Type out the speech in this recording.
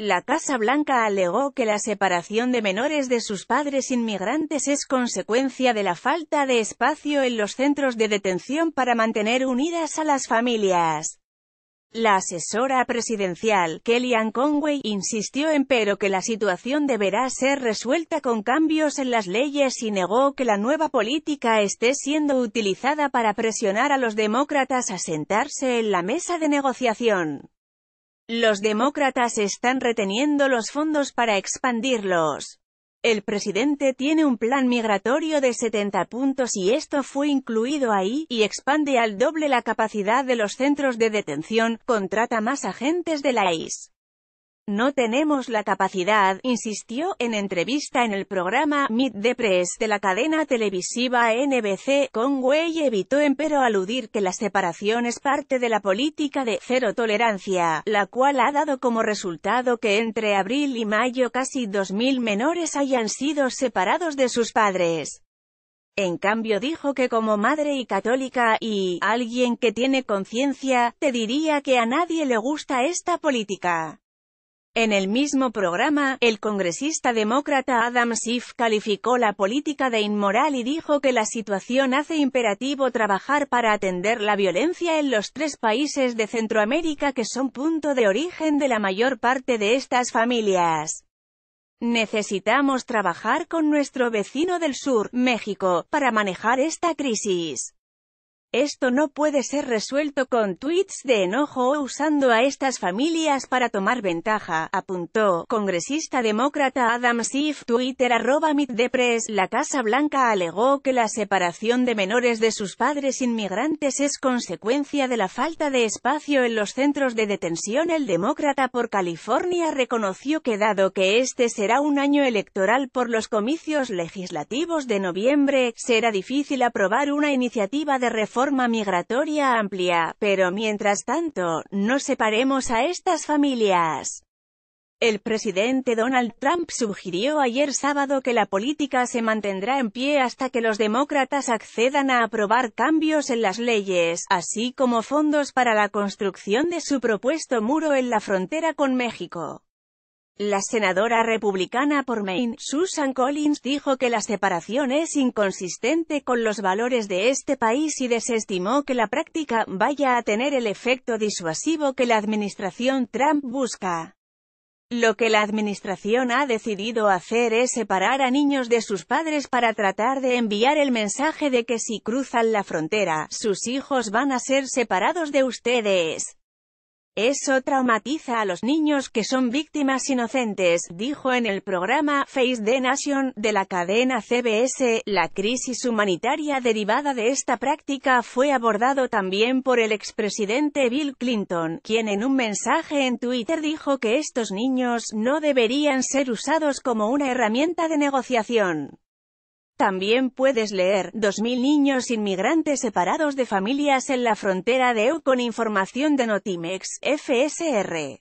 La Casa Blanca alegó que la separación de menores de sus padres inmigrantes es consecuencia de la falta de espacio en los centros de detención para mantener unidas a las familias. La asesora presidencial, Kellyanne Conway, insistió en pero que la situación deberá ser resuelta con cambios en las leyes y negó que la nueva política esté siendo utilizada para presionar a los demócratas a sentarse en la mesa de negociación. Los demócratas están reteniendo los fondos para expandirlos. El presidente tiene un plan migratorio de 70 puntos y esto fue incluido ahí, y expande al doble la capacidad de los centros de detención, contrata más agentes de la is. No tenemos la capacidad, insistió, en entrevista en el programa Meet the Press de la cadena televisiva NBC, Conway evitó empero aludir que la separación es parte de la política de cero tolerancia, la cual ha dado como resultado que entre abril y mayo casi 2.000 menores hayan sido separados de sus padres. En cambio dijo que como madre y católica, y alguien que tiene conciencia, te diría que a nadie le gusta esta política. En el mismo programa, el congresista demócrata Adam Schiff calificó la política de inmoral y dijo que la situación hace imperativo trabajar para atender la violencia en los tres países de Centroamérica que son punto de origen de la mayor parte de estas familias. Necesitamos trabajar con nuestro vecino del sur, México, para manejar esta crisis. Esto no puede ser resuelto con tweets de enojo o usando a estas familias para tomar ventaja, apuntó, congresista demócrata Adam Schiff, Twitter arroba Press. La Casa Blanca alegó que la separación de menores de sus padres inmigrantes es consecuencia de la falta de espacio en los centros de detención. El demócrata por California reconoció que dado que este será un año electoral por los comicios legislativos de noviembre, será difícil aprobar una iniciativa de reforma forma migratoria amplia, pero mientras tanto, no separemos a estas familias. El presidente Donald Trump sugirió ayer sábado que la política se mantendrá en pie hasta que los demócratas accedan a aprobar cambios en las leyes, así como fondos para la construcción de su propuesto muro en la frontera con México. La senadora republicana por Maine, Susan Collins, dijo que la separación es inconsistente con los valores de este país y desestimó que la práctica vaya a tener el efecto disuasivo que la administración Trump busca. Lo que la administración ha decidido hacer es separar a niños de sus padres para tratar de enviar el mensaje de que si cruzan la frontera, sus hijos van a ser separados de ustedes. Eso traumatiza a los niños que son víctimas inocentes, dijo en el programa Face the Nation de la cadena CBS. La crisis humanitaria derivada de esta práctica fue abordado también por el expresidente Bill Clinton, quien en un mensaje en Twitter dijo que estos niños no deberían ser usados como una herramienta de negociación. También puedes leer 2.000 niños inmigrantes separados de familias en la frontera de EU con información de Notimex, FSR.